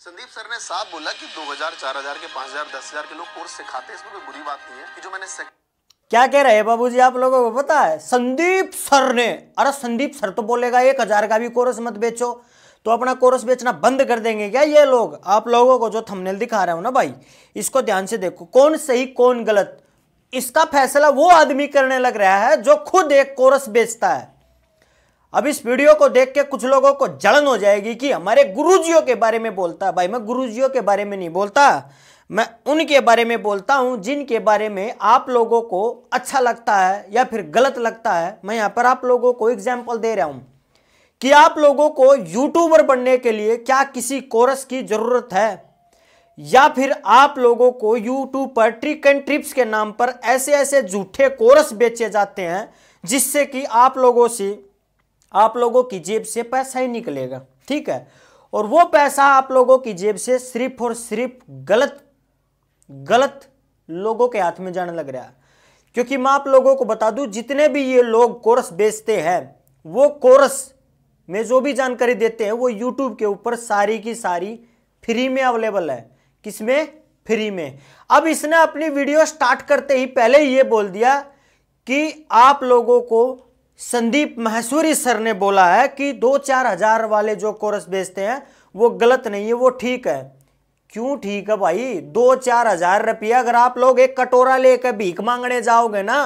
Sandeep sir ने साफ बोला कि 2000, 4000 के 5000, 10000 के लोग कोर्स सिखाते हैं इसमें कोई बुरी बात नहीं है कि जो मैंने सक... क्या कह रहे हैं बाबूजी आप लोगों को पता है संदीप सर ने अरे संदीप सर तो बोलेगा एक हजार का भी कोर्स मत बेचो तो अपना कोर्स बेचना बंद कर देंगे क्या ये लोग आप लोगों को जो थंबनेल दिखा रहे हो ना भाई इसको ध्यान से देखो कौन सही कौन गलत इसका फैसला वो आदमी करने लग रहा है जो खुद एक कोर्स बेचता है अब इस वीडियो को देख के कुछ लोगों को जलन हो जाएगी कि हमारे गुरुजियों के बारे में बोलता भाई मैं गुरुजियों के बारे में नहीं बोलता मैं उनके बारे में बोलता हूं जिनके बारे में आप लोगों को अच्छा लगता है या फिर गलत लगता है मैं यहां पर आप लोगों को एग्जाम्पल दे रहा हूं कि आप लोगों को यूट्यूबर बनने के लिए क्या किसी कोर्स की ज़रूरत है या फिर आप लोगों को यूट्यूब पर ट्रिक एंड ट्रिप्स के नाम पर ऐसे ऐसे झूठे कोर्स बेचे जाते हैं जिससे कि आप लोगों से आप लोगों की जेब से पैसा ही निकलेगा ठीक है और वो पैसा आप लोगों की जेब से सिर्फ और सिर्फ गलत गलत लोगों के हाथ में जाने लग रहा है क्योंकि मैं आप लोगों को बता दूं जितने भी ये लोग कोर्स बेचते हैं वो कोर्स में जो भी जानकारी देते हैं वो यूट्यूब के ऊपर सारी की सारी फ्री में अवेलेबल है किसमें फ्री में अब इसने अपनी वीडियो स्टार्ट करते ही पहले ही ये बोल दिया कि आप लोगों को संदीप महसूरी सर ने बोला है कि दो चार हजार वाले जो कोरस बेचते हैं वो गलत नहीं है वो ठीक है क्यों ठीक है भाई दो चार हजार रुपया अगर आप लोग एक कटोरा लेकर भीख मांगने जाओगे ना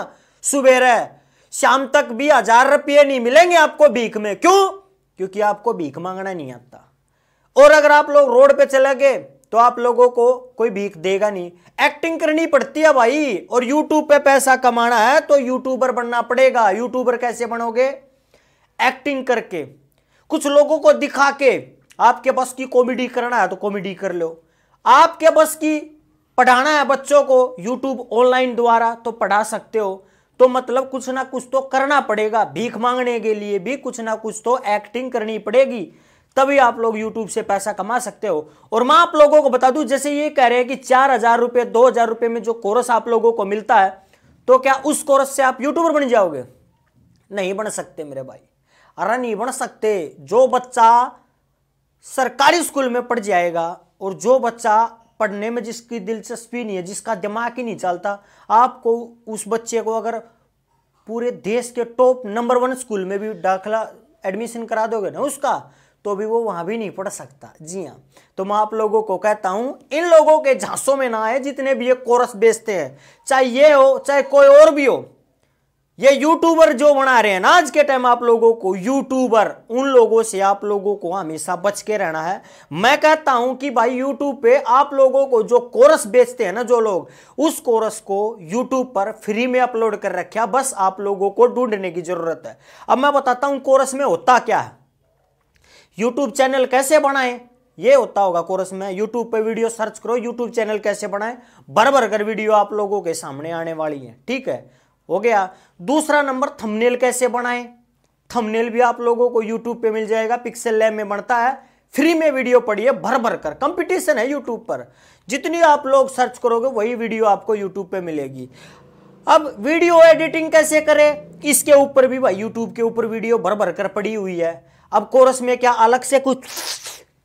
सुबेरे शाम तक भी हजार रुपये नहीं मिलेंगे आपको भीख में क्यों क्योंकि आपको भीख मांगना नहीं आता और अगर आप लोग रोड पे चले गए तो आप लोगों को कोई भीख देगा नहीं एक्टिंग करनी पड़ती है भाई और यूट्यूब पे पैसा कमाना है तो यूट्यूबर बनना पड़ेगा यूट्यूबर कैसे बनोगे एक्टिंग करके कुछ लोगों को दिखा के आपके बस की कॉमेडी करना है तो कॉमेडी कर लो आपके बस की पढ़ाना है बच्चों को यूट्यूब ऑनलाइन द्वारा तो पढ़ा सकते हो तो मतलब कुछ ना कुछ तो करना पड़ेगा भीख मांगने के लिए भी कुछ ना कुछ तो एक्टिंग करनी पड़ेगी तभी आप लोग यूट्यूब से पैसा कमा सकते हो और मैं आप लोगों को बता दूं जैसे ये कह रहे हैं कि चार हजार रुपये दो हजार रुपये में जो कोर्स आप लोगों को मिलता है तो क्या उस कोर्स से आप यूट्यूबर बन जाओगे नहीं बन सकते मेरे भाई अरे नहीं बन सकते जो बच्चा सरकारी स्कूल में पढ़ जाएगा और जो बच्चा पढ़ने में जिसकी दिलचस्पी नहीं है जिसका दिमाग ही नहीं चलता आपको उस बच्चे को अगर पूरे देश के टॉप नंबर वन स्कूल में भी दाखिला एडमिशन करा दोगे ना उसका तो भी वो वहां भी नहीं पढ़ सकता जी हाँ तो मैं आप लोगों को कहता हूं इन लोगों के झांसों में ना आए जितने भी ये कोरस बेचते हैं चाहे ये हो चाहे कोई और भी हो ये यूट्यूबर जो बना रहे हैं ना आज के टाइम आप लोगों को यूट्यूबर उन लोगों से आप लोगों को हमेशा बच के रहना है मैं कहता हूं कि भाई यूट्यूब पे आप लोगों को जो कोरस बेचते हैं ना जो लोग उस कोरस को यूट्यूब पर फ्री में अपलोड कर रखे बस आप लोगों को ढूंढने की जरूरत है अब मैं बताता हूं कोरस में होता क्या है यूट्यूब चैनल कैसे बनाएं ये होता होगा कोर्स में यूट्यूब पे वीडियो सर्च करो यूट्यूब चैनल कैसे बनाएं भर भर कर वीडियो आप लोगों के सामने आने वाली है ठीक है हो गया दूसरा नंबर थमनेल कैसे बनाए थमनेल भी आप लोगों को यूट्यूब पे मिल जाएगा पिक्सल लैब में बनता है फ्री में वीडियो पढ़िए भर भर कर कंपटीशन है यूट्यूब पर जितनी आप लोग सर्च करोगे वही वीडियो आपको यूट्यूब पे मिलेगी अब वीडियो एडिटिंग कैसे करें इसके ऊपर भी भाई यूट्यूब के ऊपर वीडियो भर भर कर पड़ी हुई है अब कोरस में क्या अलग से कुछ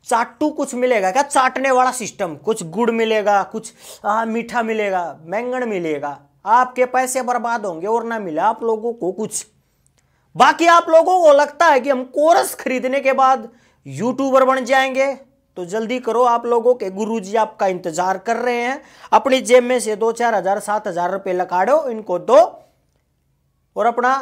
चाटू कुछ मिलेगा क्या चाटने वाला सिस्टम कुछ गुड़ मिलेगा कुछ आ, मीठा मिलेगा मैंगन मिलेगा आपके पैसे बर्बाद होंगे और ना मिले आप लोगों को कुछ बाकी आप लोगों को लगता है कि हम कोरस खरीदने के बाद यूट्यूबर बन जाएंगे तो जल्दी करो आप लोगों के गुरुजी आपका इंतजार कर रहे हैं अपनी जेब में से दो चार हजार सात हजार रुपये लकाड़ो इनको दो और अपना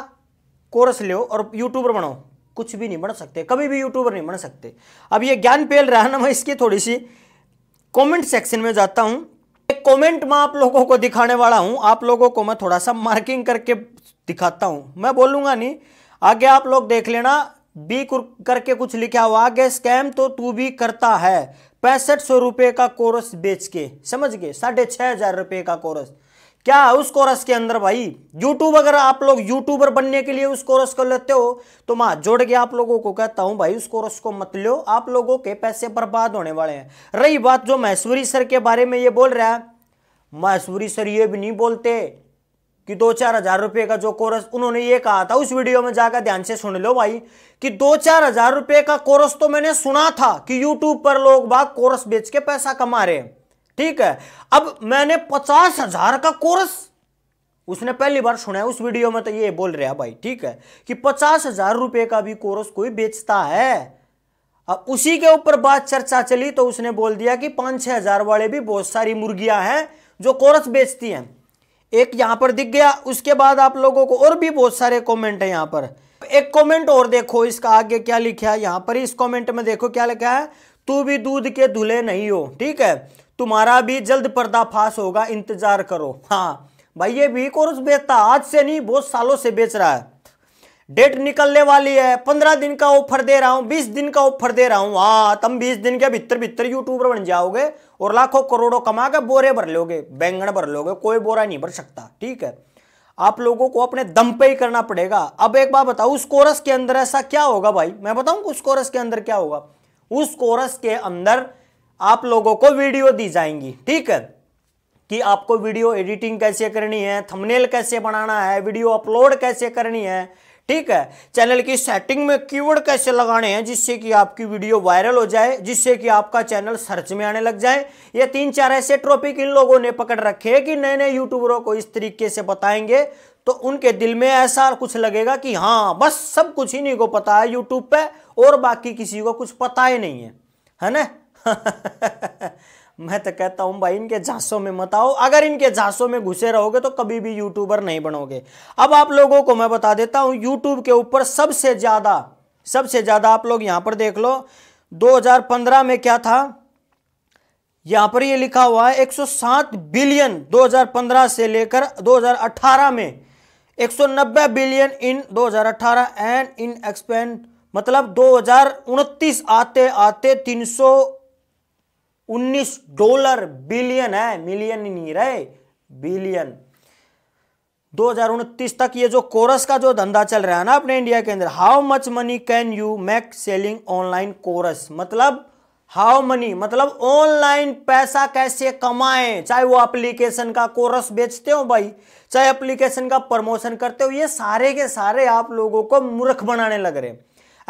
कोर्स लो और यूट्यूबर बनो कुछ भी नहीं बन सकते कभी भी यूट्यूबर नहीं बन सकते अब ये ज्ञान पेल रहा ना मैं इसकी थोड़ी सी कमेंट सेक्शन में जाता हूँ एक कमेंट मैं आप लोगों को दिखाने वाला हूँ आप लोगों को मैं थोड़ा सा मार्किंग करके दिखाता हूँ मैं बोलूँगा नहीं आगे आप लोग देख लेना बी करके कुछ लिखा हुआ आगे स्कैम तो तू भी करता है पैंसठ सौ रुपये का कोर्स बेच के समझ गए साढ़े छह हज़ार रुपए का कोर्स क्या है उस कोरस के अंदर भाई यूट्यूब अगर आप लोग यूट्यूबर बनने के लिए उस कोरस को लेते हो तो मां जोड़ के आप लोगों को कहता हूं भाई उस कोरस को मत लो आप लोगों के पैसे बर्बाद होने वाले हैं रही बात जो महेश्वरी सर के बारे में ये बोल रहा है महेश्वरी सर ये भी नहीं बोलते कि दो चार हजार रुपये का जो कोरस उन्होंने ये कहा था उस वीडियो में जाकर ध्यान से सुन लो भाई कि दो चार हजार रुपये का कोरस तो मैंने सुना था कि यूट्यूब पर लोग बाग कोरस बेच के पैसा कमा रहे हैं ठीक है अब मैंने पचास हजार का कोर्स उसने पहली बार सुना है उस वीडियो में तो ये बोल रहा भाई ठीक है कि पचास हजार रुपए का भी कोर्स कोई बेचता है अब उसी के ऊपर बात चर्चा चली तो उसने बोल दिया कि पांच छह हजार वाले भी बहुत सारी मुर्गियां हैं जो कोर्स बेचती हैं एक यहां पर दिख गया उसके बाद आप लोगों को और भी बहुत सारे कॉमेंट है यहां पर एक कॉमेंट और देखो इसका आगे क्या लिखा है यहां पर इस कॉमेंट में देखो क्या लिखा है तू भी दूध के धुले नहीं हो ठीक है तुम्हारा भी जल्द पर्दाफाश होगा इंतजार करो हाँ भाई ये भी कोर्स बेचता आज से नहीं बहुत सालों से बेच रहा है डेट निकलने वाली है पंद्रह दिन का ऑफर दे रहा हूँ बीस दिन का ऑफर दे रहा हूँ हाँ तुम बीस दिन के भीतर भीतर यूट्यूबर बन जाओगे और लाखों करोड़ों कमा के बोरे भर लोगे बैंगन भर लोगे कोई बोरा नहीं भर सकता ठीक है आप लोगों को अपने दम पे ही करना पड़ेगा अब एक बात बताओ उस कोरस के अंदर ऐसा क्या होगा भाई मैं बताऊं उस कोरस के अंदर क्या होगा उस कोरस के अंदर आप लोगों को वीडियो दी जाएंगी ठीक है कि आपको वीडियो एडिटिंग कैसे करनी है थंबनेल कैसे बनाना है वीडियो अपलोड कैसे करनी है ठीक है चैनल की सेटिंग में कीवर्ड कैसे लगाने हैं जिससे कि आपकी वीडियो वायरल हो जाए जिससे कि आपका चैनल सर्च में आने लग जाए ये तीन चार ऐसे ट्रॉपिक इन लोगों ने पकड़ रखे हैं कि नए नए यूट्यूबरों को इस तरीके से बताएंगे तो उनके दिल में ऐसा कुछ लगेगा कि हाँ बस सब कुछ इन्हीं को पता है यूट्यूब पे और बाकी किसी को कुछ पता ही नहीं है है ना मैं तो कहता हूं भाई इनके झांसों में मत आओ अगर इनके झांसों में घुसे रहोगे तो कभी भी यूट्यूबर नहीं बनोगे अब आप लोगों को मैं बता देता हूं यूट्यूब के ऊपर सबसे ज़्यादा सबसे ज़्यादा आप लोग यहां पर देख लो 2015 में क्या था यहां पर ये लिखा हुआ है 107 बिलियन 2015 से लेकर 2018 में 190 billion in 2018 and in expand मतलब दो आते आते तीन उन्नीस डॉलर बिलियन है मिलियन नहीं रहे बिलियन दो तक ये जो कोरस का जो धंधा चल रहा है ना अपने इंडिया के अंदर how much money can you make selling online courses मतलब हाउ मनी मतलब ऑनलाइन पैसा कैसे कमाएं चाहे वो एप्लीकेशन का कोरस बेचते हो भाई चाहे एप्लीकेशन का प्रमोशन करते हो ये सारे के सारे आप लोगों को मूर्ख बनाने लग रहे हैं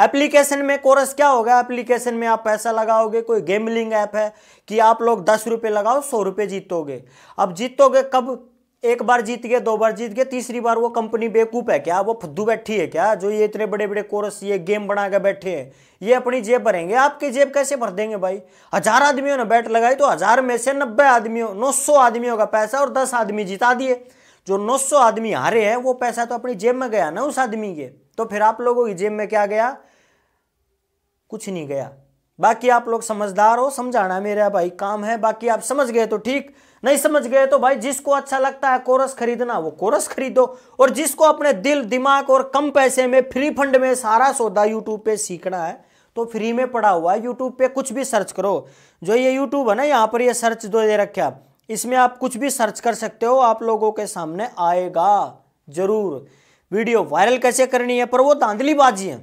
एप्लीकेशन में कोर्स क्या होगा एप्लीकेशन में आप पैसा लगाओगे कोई गेमलिंग ऐप है कि आप लोग दस रुपये लगाओ सौ रुपये जीतोगे अब जीतोगे कब एक बार जीत गए दो बार जीत गए तीसरी बार वो कंपनी बेकूफ है क्या वो फुद्दू बैठी है क्या जो ये इतने बड़े बड़े कोर्स ये गेम बना के बैठे हैं ये अपनी जेब भरेंगे आपकी जेब कैसे भर देंगे भाई हजार आदमियों ने बैट लगाई तो हजार में से नब्बे आदमियों नौ सौ आदमियों का पैसा और दस आदमी जिता दिए जो नौ सौ आदमी हारे हैं वो पैसा तो अपनी जेब में गया ना उस आदमी के तो फिर आप लोगों की जेब में क्या गया कुछ नहीं गया बाकी आप लोग समझदार हो समझाना मेरा भाई काम है बाकी आप समझ गए तो ठीक नहीं समझ गए तो भाई जिसको अच्छा लगता है कोरस खरीदना वो कोरस खरीदो और जिसको अपने दिल दिमाग और कम पैसे में फ्री फंड में सारा सौदा यूट्यूब पे सीखना है तो फ्री में पड़ा हुआ है यूट्यूब पे कुछ भी सर्च करो जो ये यूट्यूब है ना यहाँ पर ये सर्च दो दे रखे आप इसमें आप कुछ भी सर्च कर सकते हो आप लोगों के सामने आएगा जरूर वीडियो वायरल कैसे करनी है पर वो बाजी है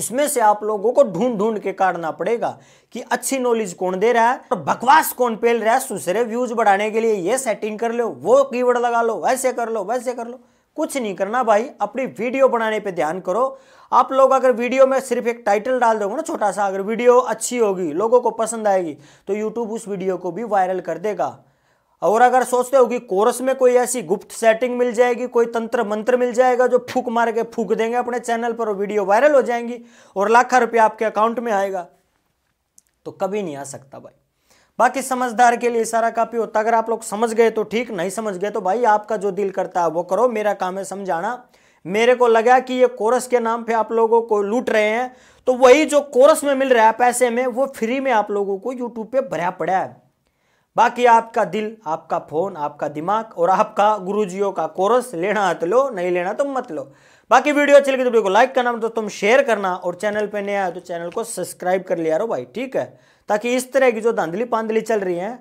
उसमें से आप लोगों को ढूंढ ढूंढ के काटना पड़ेगा कि अच्छी नॉलेज कौन दे रहा है और बकवास कौन पेल रहा है सुसरे व्यूज बढ़ाने के लिए ये सेटिंग कर लो वो कीवर्ड लगा लो वैसे कर लो वैसे कर लो कुछ नहीं करना भाई अपनी वीडियो बनाने पे ध्यान करो आप लोग अगर वीडियो में सिर्फ एक टाइटल डाल दोगे ना छोटा सा अगर वीडियो अच्छी होगी लोगों को पसंद आएगी तो यूट्यूब उस वीडियो को भी वायरल कर देगा और अगर सोचते हो कि कोरस में कोई ऐसी गुप्त सेटिंग मिल जाएगी कोई तंत्र मंत्र मिल जाएगा जो फूक मार के फूक देंगे अपने चैनल पर वीडियो वायरल हो जाएंगी और लाखों रुपया आपके अकाउंट में आएगा तो कभी नहीं आ सकता भाई बाकी समझदार के लिए सारा काफी होता अगर आप लोग समझ गए तो ठीक नहीं समझ गए तो भाई आपका जो दिल करता है वो करो मेरा काम है समझाना मेरे को लगा कि ये कोरस के नाम पे आप लोगों को लूट रहे हैं तो वही जो कोरस में मिल रहा है पैसे में वो फ्री में आप लोगों को यूट्यूब पे भरा पड़ा है बाकी आपका दिल आपका फ़ोन आपका दिमाग और आपका गुरुजियों का कोरस लेना है तो लो नहीं लेना तो मत लो बाकी वीडियो अच्छी लगी तो वीडियो को लाइक करना तो तुम शेयर करना और चैनल पे नया है तो चैनल को सब्सक्राइब कर लिया रहो भाई ठीक है ताकि इस तरह की जो धांधली पांधली चल रही है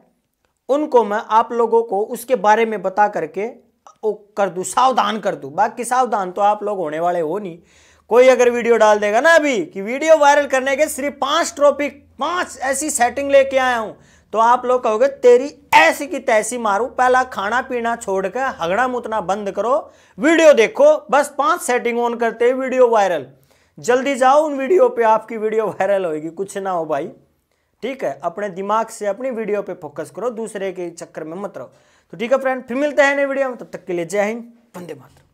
उनको मैं आप लोगों को उसके बारे में बता करके वो कर दूँ सावधान कर दूँ बाकी सावधान तो आप लोग होने वाले हो नहीं कोई अगर वीडियो डाल देगा ना अभी कि वीडियो वायरल करने के सिर्फ पांच ट्रॉपिक पांच ऐसी सेटिंग लेके आया हूँ तो आप लोग कहोगे तेरी ऐसी की तैसी मारू पहला खाना पीना छोड़ के हगड़ा मुतना बंद करो वीडियो देखो बस पांच सेटिंग ऑन करते ही वीडियो वायरल जल्दी जाओ उन वीडियो पे आपकी वीडियो वायरल होगी कुछ ना हो भाई ठीक है अपने दिमाग से अपनी वीडियो पे फोकस करो दूसरे के चक्कर में मत रहो तो ठीक है फ्रेंड फिर मिलते हैं नए वीडियो में तब तक के लिए जय हिंद वंदे मातरम